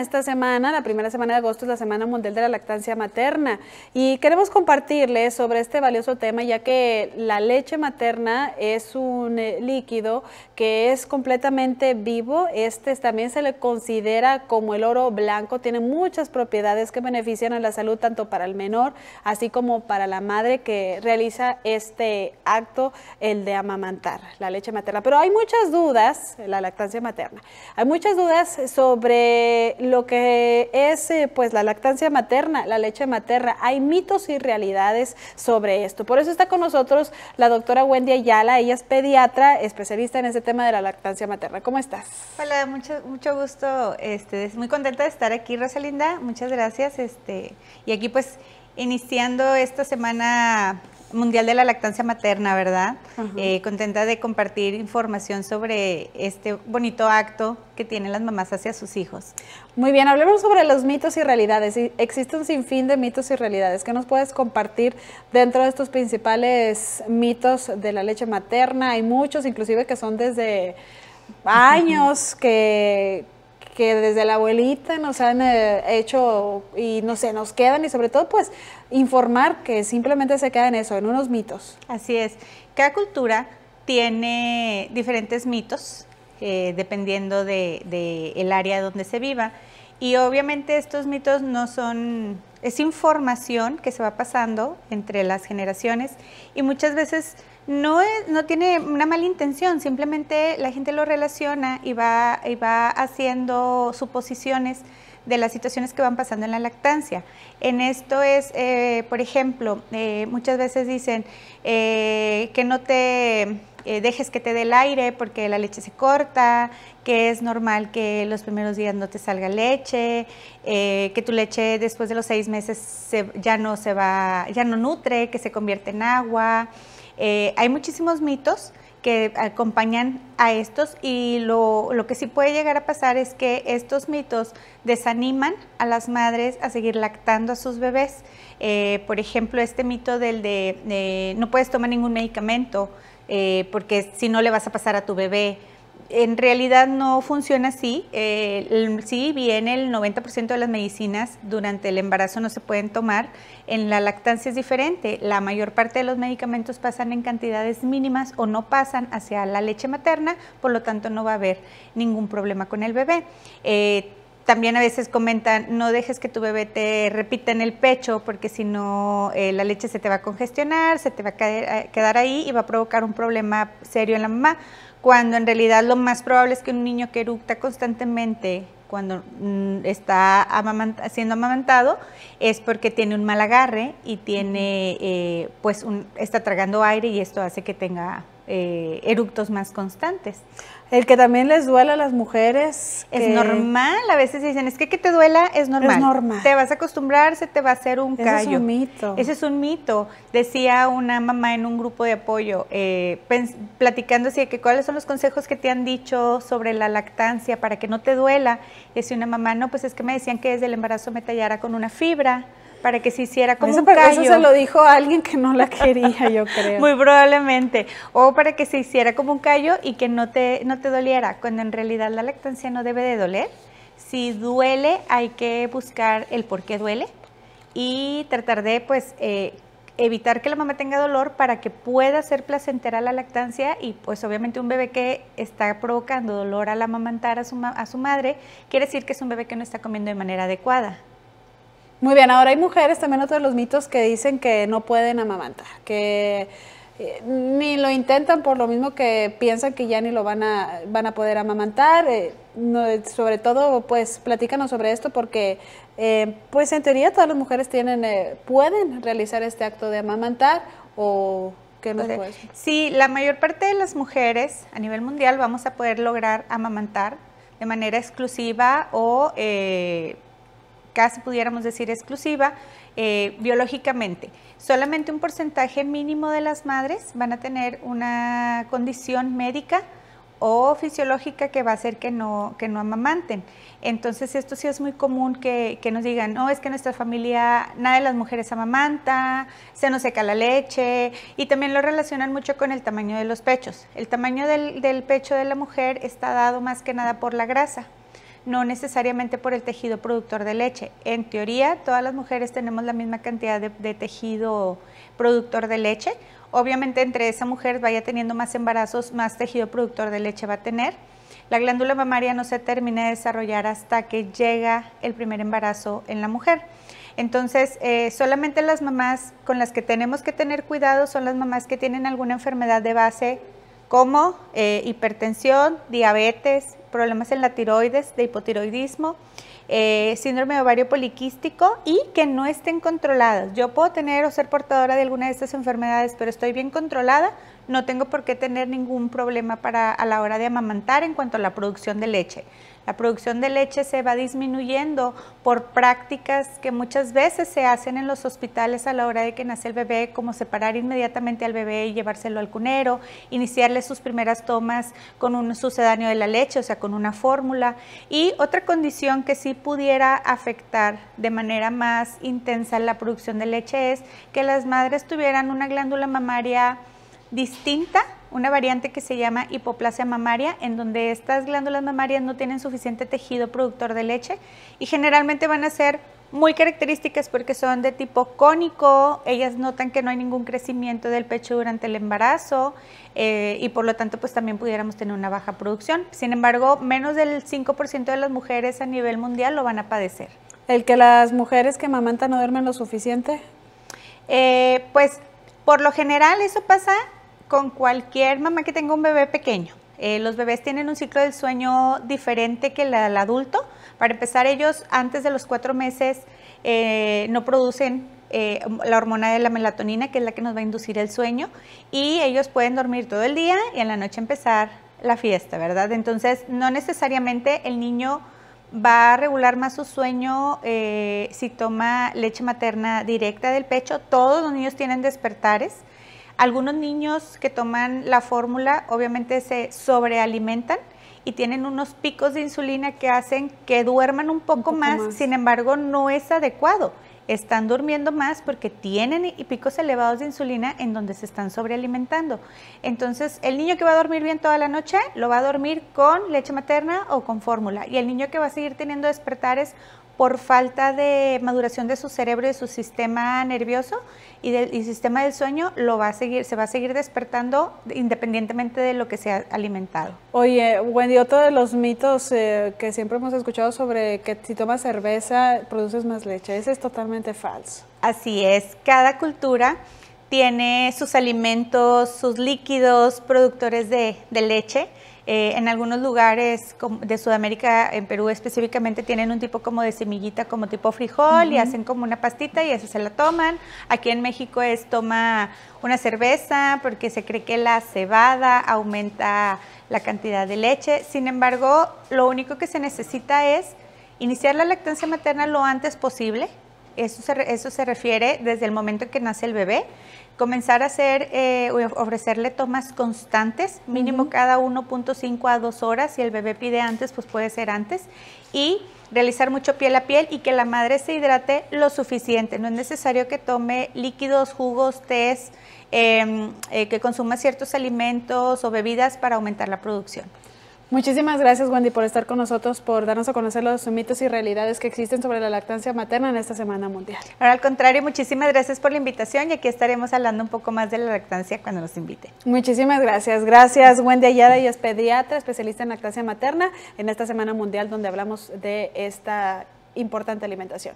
Esta semana, la primera semana de agosto, es la Semana Mundial de la Lactancia Materna y queremos compartirles sobre este valioso tema ya que la leche materna es un eh, líquido que es completamente vivo. Este también se le considera como el oro blanco. Tiene muchas propiedades que benefician a la salud tanto para el menor así como para la madre que realiza este acto, el de amamantar la leche materna. Pero hay muchas dudas, la lactancia materna, hay muchas dudas sobre lo que es eh, pues la lactancia materna, la leche materna. Hay mitos y realidades sobre esto. Por eso está con nosotros la doctora Wendy Ayala, ella es pediatra, especialista en ese tema de la lactancia materna. ¿Cómo estás? Hola, mucho, mucho gusto. Este, muy contenta de estar aquí, Rosalinda. Muchas gracias. Este, y aquí pues iniciando esta semana Mundial de la Lactancia Materna, ¿verdad? Eh, contenta de compartir información sobre este bonito acto que tienen las mamás hacia sus hijos. Muy bien, hablemos sobre los mitos y realidades. Existe un sinfín de mitos y realidades. ¿Qué nos puedes compartir dentro de estos principales mitos de la leche materna? Hay muchos, inclusive, que son desde años que que desde la abuelita nos han eh, hecho y no sé, nos quedan y sobre todo pues informar que simplemente se queda en eso, en unos mitos. Así es. Cada cultura tiene diferentes mitos eh, dependiendo del de, el área donde se viva y obviamente estos mitos no son es información que se va pasando entre las generaciones y muchas veces no, no tiene una mala intención, simplemente la gente lo relaciona y va, y va haciendo suposiciones de las situaciones que van pasando en la lactancia. En esto es, eh, por ejemplo, eh, muchas veces dicen eh, que no te eh, dejes que te dé el aire porque la leche se corta, que es normal que los primeros días no te salga leche, eh, que tu leche después de los seis meses ya no se va, ya no nutre, que se convierte en agua. Eh, hay muchísimos mitos que acompañan a estos y lo, lo, que sí puede llegar a pasar es que estos mitos desaniman a las madres a seguir lactando a sus bebés. por ejemplo, este mito del de no puedes tomar ningún medicamento, eh, porque si no le vas a pasar a tu bebé. En realidad no funciona así. Eh, si bien el 90% de las medicinas durante el embarazo no se pueden tomar, en la lactancia es diferente. La mayor parte de los medicamentos pasan en cantidades mínimas o no pasan hacia la leche materna, por lo tanto no va a haber ningún problema con el bebé. Eh, también a veces comentan, no dejes que tu bebé te repita en el pecho porque si no eh, la leche se te va a congestionar, se te va a eh, quedar ahí y va a provocar un problema serio en la mamá, cuando en realidad lo más probable es que un niño que eructa constantemente cuando mm, está siendo amamantado es porque tiene un mal agarre y tiene, eh, pues, un, está tragando aire y esto hace que tenga eh, eructos más constantes. El que también les duela a las mujeres. Es normal, a veces dicen, es que que te duela es normal. Es normal. Te vas a acostumbrar, se te va a hacer un callo. Ese es un mito. Ese es un mito. Decía una mamá en un grupo de apoyo, eh, platicando así de que cuáles son los consejos que te han dicho sobre la lactancia para que no te duela. Y decía una mamá, no, pues es que me decían que desde el embarazo me tallara con una fibra para que se hiciera como un callo. Eso se lo dijo a alguien que no la quería, yo creo. Muy probablemente. O para que se hiciera como un callo y que no te, no te doliera, cuando en realidad la lactancia no debe de doler. Si duele, hay que buscar el por qué duele y tratar de, pues, eh, evitar que la mamá tenga dolor para que pueda ser placentera la lactancia y pues obviamente un bebé que está provocando dolor la amamantar a su, a su madre quiere decir que es un bebé que no está comiendo de manera adecuada. Muy bien, ahora hay mujeres también otros de los mitos que dicen que no pueden amamantar, que eh, ni lo intentan por lo mismo que piensan que ya ni lo van a, van a poder amamantar. Eh, sobre todo, pues platícanos sobre esto porque, eh, pues en teoría todas las mujeres tienen, pueden realizar este acto de amamantar o... ¿qué no Sí, la mayor parte de las mujeres a nivel mundial vamos a poder lograr amamantar de manera exclusiva o eh, casi pudiéramos decir exclusiva, eh, biológicamente. Solamente un porcentaje mínimo de las madres van a tener una condición médica o fisiológica que va a hacer que no, no amamanten. Entonces esto sí es muy común que, nos digan, no, es que nuestra familia, nada de las mujeres amamanta, se nos seca la leche, y también lo relacionan mucho con el tamaño de los pechos. El tamaño del pecho de la mujer está dado más que nada por la grasa no necesariamente por el tejido productor de leche. En teoría, todas las mujeres tenemos la misma cantidad de, tejido productor de leche. Obviamente, entre esa mujer vaya teniendo más embarazos, más tejido productor de leche va a tener. La glándula mamaria no se termina de desarrollar hasta que llega el primer embarazo en la mujer. Entonces, eh, solamente las mamás con las que tenemos que tener cuidado son las mamás que tienen alguna enfermedad de base como eh, hipertensión, diabetes, problemas en la tiroides, de hipotiroidismo, eh, síndrome ovario poliquístico y que no estén controladas. Yo puedo tener o ser portadora de alguna de estas enfermedades, pero estoy bien controlada, no tengo por qué tener ningún problema para, a la hora de amamantar en cuanto a la producción de leche. La producción de leche se va disminuyendo por prácticas que muchas veces se hacen en los hospitales a la hora de que nace el bebé, como separar inmediatamente al bebé y llevárselo al cunero, iniciarle sus primeras tomas con un sucedáneo de la leche, o sea, con una fórmula. Y otra condición que sí pudiera afectar de manera más intensa la producción de leche es que las madres tuvieran una glándula mamaria distinta, una variante que se llama hipoplasia mamaria, en donde estas glándulas mamarias no tienen suficiente tejido productor de leche y generalmente van a ser muy características porque son de tipo cónico, ellas notan que no hay ningún crecimiento del pecho durante el embarazo eh, y por lo tanto pues también pudiéramos tener una baja producción. Sin embargo, menos del 5% de las mujeres a nivel mundial lo van a padecer. ¿El que las mujeres que mamantan no duermen lo suficiente? Eh, pues por lo general eso pasa con cualquier mamá que tenga un bebé pequeño. Eh, los bebés tienen un ciclo del sueño diferente que el, del adulto. Para empezar, ellos antes de los cuatro meses eh, no producen eh, la hormona de la melatonina, que es la que nos va a inducir el sueño, y ellos pueden dormir todo el día y en la noche empezar la fiesta, ¿verdad? Entonces, no necesariamente el niño va a regular más su sueño si toma leche materna directa del pecho. Todos los niños tienen despertares. Algunos niños que toman la fórmula obviamente se sobrealimentan y tienen unos picos de insulina que hacen que duerman un poco, más, más, sin embargo no es adecuado. Están durmiendo más porque tienen picos elevados de insulina en donde se están sobrealimentando. Entonces, el niño que va a dormir bien toda la noche lo va a dormir con leche materna o con fórmula. Y el niño que va a seguir teniendo despertares por falta de maduración de su cerebro y de su sistema nervioso y del sistema del sueño, lo va a seguir, se va a seguir despertando independientemente de lo que sea alimentado. Oye, Wendy, otro de los mitos eh, que siempre hemos escuchado sobre que si tomas cerveza produces más leche, ese es totalmente falso. Así es, cada cultura tiene sus alimentos, sus líquidos, productores de, leche. Eh, en algunos lugares de Sudamérica, en Perú específicamente, tienen un tipo como de semillita, como tipo frijol, y hacen como una pastita y eso se la toman. Aquí en México es toma una cerveza porque se cree que la cebada aumenta la cantidad de leche. Sin embargo, lo único que se necesita es iniciar la lactancia materna lo antes posible eso se, eso se refiere desde el momento en que nace el bebé. Comenzar a hacer, eh, ofrecerle tomas constantes, mínimo cada 1.5 a 2 horas. Si el bebé pide antes, pues puede ser antes. Y realizar mucho piel a piel y que la madre se hidrate lo suficiente. No es necesario que tome líquidos, jugos, tés, em, eh, que consuma ciertos alimentos o bebidas para aumentar la producción. Muchísimas gracias, Wendy, por estar con nosotros, por darnos a conocer los mitos y realidades que existen sobre la lactancia materna en esta Semana Mundial. Ahora, al contrario, muchísimas gracias por la invitación y aquí estaremos hablando un poco más de la lactancia cuando nos invite. Muchísimas gracias. Gracias, Wendy Ayala, y es pediatra, especialista en lactancia materna, en esta Semana Mundial donde hablamos de esta importante alimentación.